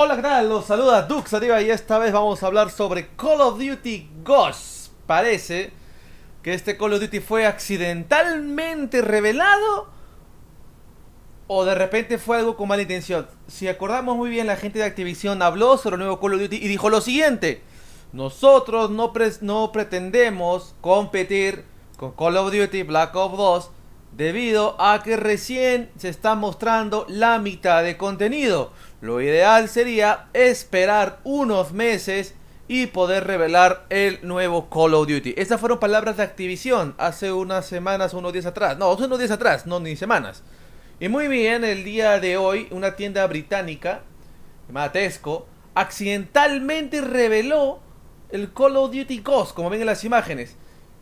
Hola, ¿qué tal? Los saluda Dux arriba y esta vez vamos a hablar sobre Call of Duty Ghosts. Parece que este Call of Duty fue accidentalmente revelado o de repente fue algo con mala intención. Si acordamos muy bien, la gente de Activision habló sobre el nuevo Call of Duty y dijo lo siguiente. Nosotros no, no pretendemos competir con Call of Duty Black Ops 2 debido a que recién se está mostrando la mitad de contenido. Lo ideal sería esperar unos meses y poder revelar el nuevo Call of Duty. Estas fueron palabras de Activision hace unas semanas, unos días atrás. No, unos días atrás, no ni semanas. Y muy bien, el día de hoy una tienda británica llamada Tesco accidentalmente reveló el Call of Duty Ghost, como ven en las imágenes.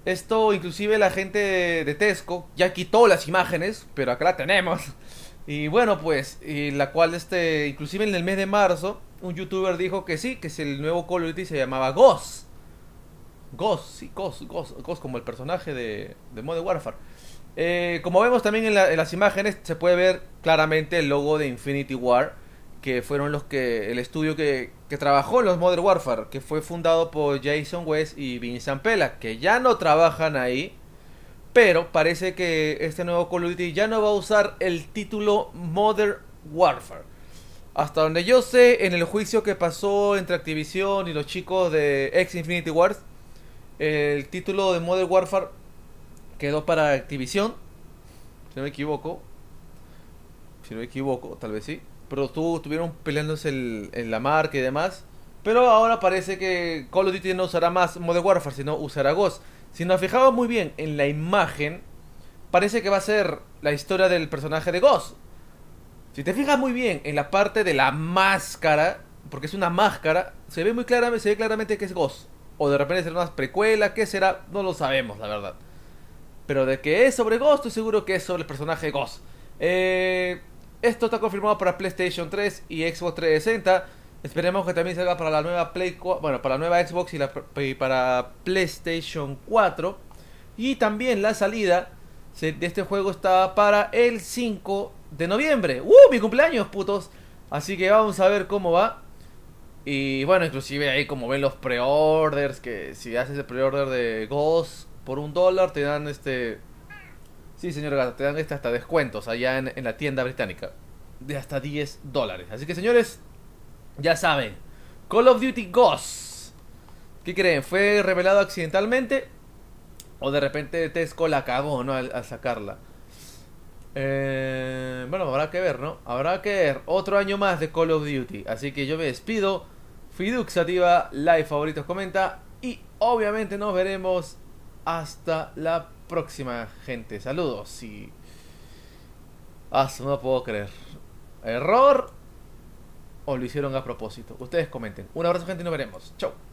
Esto inclusive la gente de Tesco ya quitó las imágenes, pero acá la tenemos. Y bueno, pues, la cual este, inclusive en el mes de marzo, un youtuber dijo que sí, que es el nuevo Call of Duty se llamaba Ghost. Ghost, sí, Ghost, Ghost, Ghost como el personaje de, de Modern Warfare. Eh, como vemos también en las imágenes, se puede ver claramente el logo de Infinity War que fueron los que el estudio que, trabajó en los Modern Warfare, que fue fundado por Jason West y Vincent Pella que ya no trabajan ahí, pero parece que este nuevo Call of Duty ya no va a usar el título Modern Warfare. Hasta donde yo sé, en el juicio que pasó entre Activision y los chicos de X Infinity Wars, el título de Modern Warfare quedó para Activision, si no me equivoco. Si no me equivoco, tal vez sí pero tú, estuvieron peleándose en la marca y demás. Pero ahora parece que Call of Duty no usará más Modern Warfare, sino usará Ghost. Si nos fijamos muy bien en la imagen, parece que va a ser la historia del personaje de Ghost. Si te fijas muy bien en la parte de la máscara, porque es una máscara, se ve muy claramente, se ve claramente que es Ghost. O de repente será una precuela, ¿qué será? No lo sabemos, la verdad. Pero de que es sobre Ghost, estoy seguro que es sobre el personaje de Ghost. Eh, esto está confirmado para PlayStation 3 y Xbox 360. Esperemos que también salga para la nueva Play, bueno, para la nueva Xbox y, para PlayStation 4. Y también la salida de este juego está para el 5 de noviembre. ¡Uh! Mi cumpleaños, putos. Así que vamos a ver cómo va. Y bueno, inclusive ahí como ven los pre-orders, que si haces el pre-order de Ghost por un dólar te dan este Sí, señor te dan este hasta descuentos allá en, la tienda británica. De hasta 10 dólares. Así que, señores, ya saben. Call of Duty Ghost. ¿Qué creen? ¿Fue revelado accidentalmente? ¿O de repente Tesco la cagó, no? Al, sacarla. Eh, bueno, habrá que ver, ¿no? Habrá que ver otro año más de Call of Duty. Así que yo me despido. Fiduxativa, like, favoritos, comenta. Y obviamente nos veremos hasta la próxima, gente. Saludos Si. no puedo creer. ¿Error? ¿O lo hicieron a propósito? Ustedes comenten. Un abrazo, gente, y nos veremos. Chau.